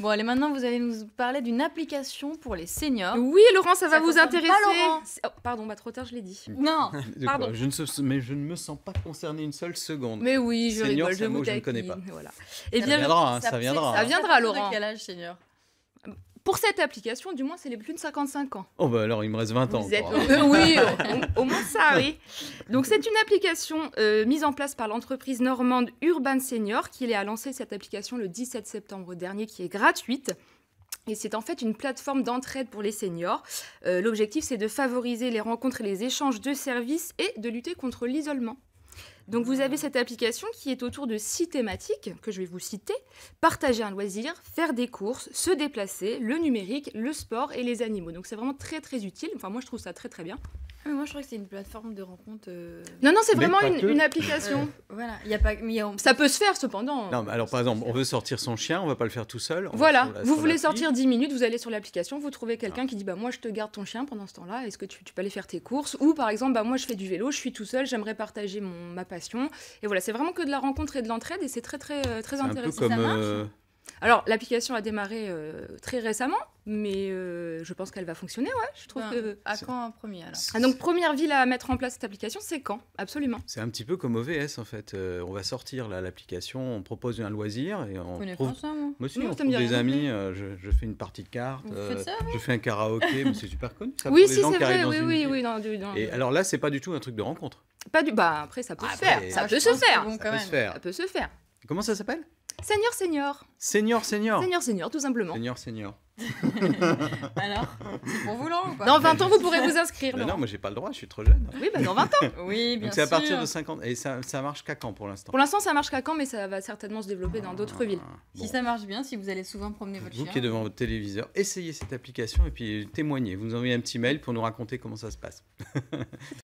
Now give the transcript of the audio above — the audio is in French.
Bon, allez, maintenant, vous allez nous parler d'une application pour les seniors. Oui, Laurent, ça, va vous intéresser. Oh, pardon, bah, trop tard, je l'ai dit. Non, pardon. je mais je ne me sens pas concernée une seule seconde. Mais oui, je je, je ne connais pas. Voilà. Eh bien, hein, ça viendra, ça, hein. viendra. Ça viendra, Laurent. Quel âge, senior pour cette application, du moins, c'est les plus de 55 ans. Oh, bah alors, il me reste 20 ans. êtes... Euh, oui, au, moins ça, oui. Donc, c'est une application euh, mise en place par l'entreprise normande Urban Senior, qui a lancé cette application le 17 septembre dernier, qui est gratuite. Et c'est en fait une plateforme d'entraide pour les seniors. Euh, l'objectif, c'est de favoriser les rencontres et les échanges de services et de lutter contre l'isolement. Donc vous avez cette application qui est autour de six thématiques que je vais vous citer. Partager un loisir, faire des courses, se déplacer, le numérique, le sport et les animaux. Donc c'est vraiment très très utile. Enfin moi je trouve ça très très bien moi, je crois que c'est une plateforme de rencontre. Euh, non, non, c'est vraiment une, application. Voilà, il y a pas. Ça peut se faire cependant. Non, mais alors par exemple, on veut sortir son chien, on va pas le faire tout seul. Voilà, vous voulez sortir 10 minutes, vous allez sur l'application, vous trouvez quelqu'un ah. qui dit bah moi je te garde ton chien pendant ce temps-là, est-ce que tu, peux aller faire tes courses Ou par exemple bah moi je fais du vélo, je suis tout seul, j'aimerais partager mon, ma passion. Et voilà, c'est vraiment que de la rencontre et de l'entraide et c'est très très euh, très Un intéressant. Euh, alors, l'application a démarré euh, très récemment, mais euh, je pense qu'elle va fonctionner, ouais. Je trouve ben, À quand en premier, ah, Donc, première ville à mettre en place cette application, c'est quand Absolument. C'est un petit peu comme OVS, en fait. Euh, on va sortir l'application, on propose un loisir et on trouve... on des amis, je, je, fais une partie de cartes, ça, je fais un karaoké, mais c'est super connu. Ça, oui, si, c'est vrai, oui. Et alors là, c'est pas du tout un truc de rencontre. Pas du... Bah, après, ça peut ah, se faire. Bah, ça, peut se faire. Ça peut se faire. Comment ça s'appelle Seigneur, seigneur. Seigneur, seigneur. Seigneur, seigneur, tout simplement. Seigneur, seigneur. Alors, c'est pour vous, l'an ou quoi Dans 20 ans, vous pourrez vous inscrire. non, moi, j'ai pas le droit, je suis trop jeune. Oui, ben dans 20 ans. oui, bien Donc, c'est à partir de 50. Et ça, ça marche qu'à quand pour l'instant Pour l'instant, ça marche qu'à quand, mais ça va certainement se développer dans d'autres ah, villes. Si ça marche bien, si vous allez souvent promener votre chien. Vous qui êtes devant votre téléviseur, essayez cette application et puis témoignez. Vous nous envoyez un petit mail pour nous raconter comment ça se passe.